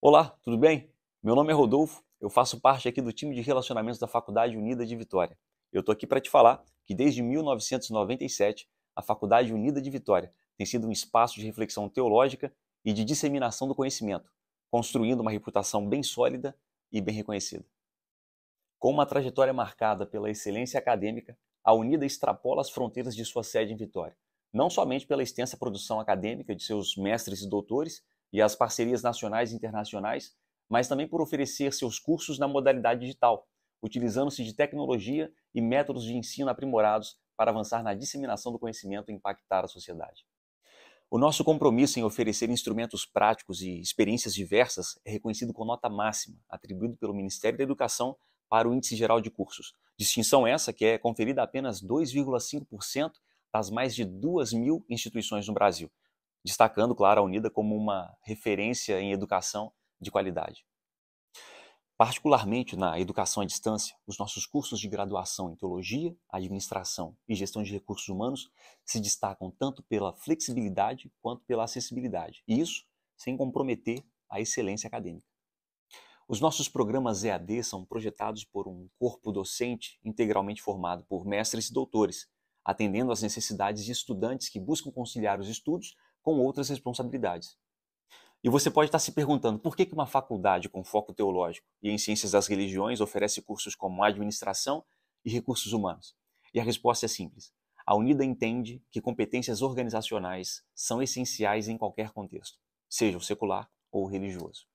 Olá, tudo bem? Meu nome é Rodolfo, eu faço parte aqui do time de relacionamentos da Faculdade Unida de Vitória. Eu estou aqui para te falar que desde 1997, a Faculdade Unida de Vitória tem sido um espaço de reflexão teológica e de disseminação do conhecimento, construindo uma reputação bem sólida e bem reconhecida. Com uma trajetória marcada pela excelência acadêmica, a Unida extrapola as fronteiras de sua sede em Vitória, não somente pela extensa produção acadêmica de seus mestres e doutores, e as parcerias nacionais e internacionais, mas também por oferecer seus cursos na modalidade digital, utilizando-se de tecnologia e métodos de ensino aprimorados para avançar na disseminação do conhecimento e impactar a sociedade. O nosso compromisso em oferecer instrumentos práticos e experiências diversas é reconhecido com nota máxima, atribuído pelo Ministério da Educação para o Índice Geral de Cursos. Distinção essa que é conferida a apenas 2,5% das mais de 2 mil instituições no Brasil, destacando, claro, a Unida como uma referência em educação de qualidade. Particularmente na educação à distância, os nossos cursos de graduação em teologia, administração e gestão de recursos humanos se destacam tanto pela flexibilidade quanto pela acessibilidade, e isso sem comprometer a excelência acadêmica. Os nossos programas EAD são projetados por um corpo docente integralmente formado por mestres e doutores, atendendo às necessidades de estudantes que buscam conciliar os estudos com outras responsabilidades. E você pode estar se perguntando por que uma faculdade com foco teológico e em ciências das religiões oferece cursos como administração e recursos humanos. E a resposta é simples. A Unida entende que competências organizacionais são essenciais em qualquer contexto, seja o secular ou o religioso.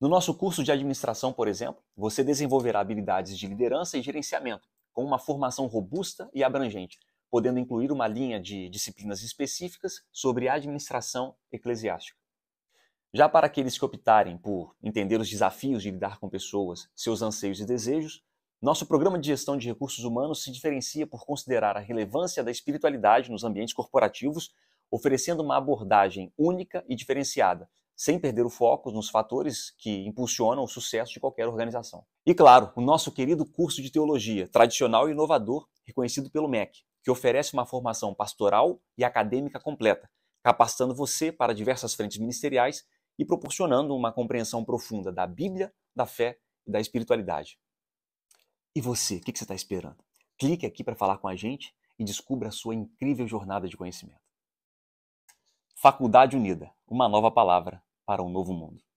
No nosso curso de administração, por exemplo, você desenvolverá habilidades de liderança e gerenciamento, com uma formação robusta e abrangente, podendo incluir uma linha de disciplinas específicas sobre administração eclesiástica. Já para aqueles que optarem por entender os desafios de lidar com pessoas, seus anseios e desejos, nosso programa de gestão de recursos humanos se diferencia por considerar a relevância da espiritualidade nos ambientes corporativos, oferecendo uma abordagem única e diferenciada, sem perder o foco nos fatores que impulsionam o sucesso de qualquer organização. E claro, o nosso querido curso de teologia, tradicional e inovador, reconhecido pelo MEC, que oferece uma formação pastoral e acadêmica completa, capacitando você para diversas frentes ministeriais e proporcionando uma compreensão profunda da Bíblia, da fé e da espiritualidade. E você, o que você está esperando? Clique aqui para falar com a gente e descubra a sua incrível jornada de conhecimento. Faculdade Unida, uma nova palavra para um novo mundo.